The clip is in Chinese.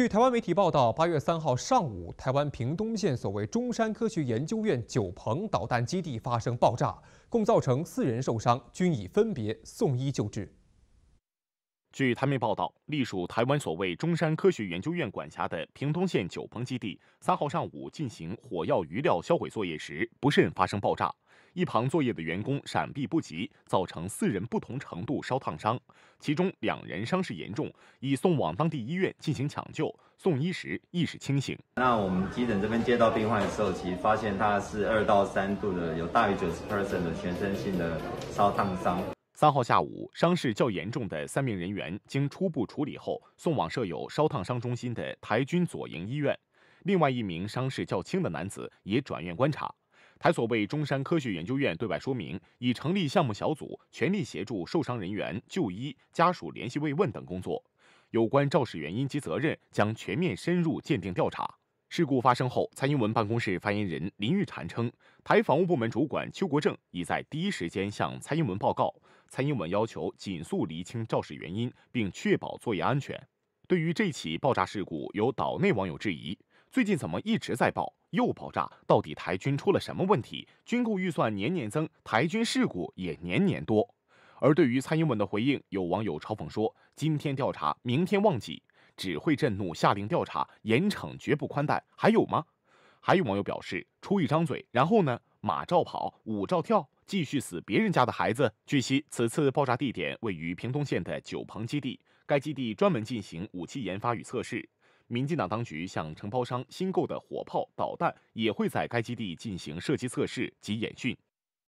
据台湾媒体报道，八月三号上午，台湾屏东县所谓中山科学研究院九鹏导弹基地发生爆炸，共造成四人受伤，均已分别送医救治。据台媒报道，隶属台湾所谓中山科学研究院管辖的屏东县九鹏基地，三号上午进行火药余料销毁作业时，不慎发生爆炸。一旁作业的员工闪避不及，造成四人不同程度烧烫伤，其中两人伤势严重，已送往当地医院进行抢救。送医时意识清醒。那我们急诊这边接到病患的时候，其实发现他是二到三度的，有大于九十 percent 的全身性的烧烫伤。三号下午，伤势较严重的三名人员经初步处理后，送往设有烧烫伤中心的台军左营医院。另外一名伤势较轻的男子也转院观察。台所谓中山科学研究院对外说明，已成立项目小组，全力协助受伤人员就医、家属联系慰问等工作。有关肇事原因及责任，将全面深入鉴定调查。事故发生后，蔡英文办公室发言人林玉婵称，台防务部门主管邱国正已在第一时间向蔡英文报告。蔡英文要求，紧速厘清肇事原因，并确保作业安全。对于这起爆炸事故，有岛内网友质疑。最近怎么一直在爆又爆炸？到底台军出了什么问题？军购预算年年增，台军事故也年年多。而对于蔡英文的回应，有网友嘲讽说：“今天调查，明天忘记，只会震怒，下令调查，严惩绝不宽待。”还有吗？还有网友表示：“出一张嘴，然后呢？马照跑，舞照跳，继续死别人家的孩子。”据悉，此次爆炸地点位于屏东县的九鹏基地，该基地专门进行武器研发与测试。民进党当局向承包商新购的火炮、导弹也会在该基地进行射击测试及演训。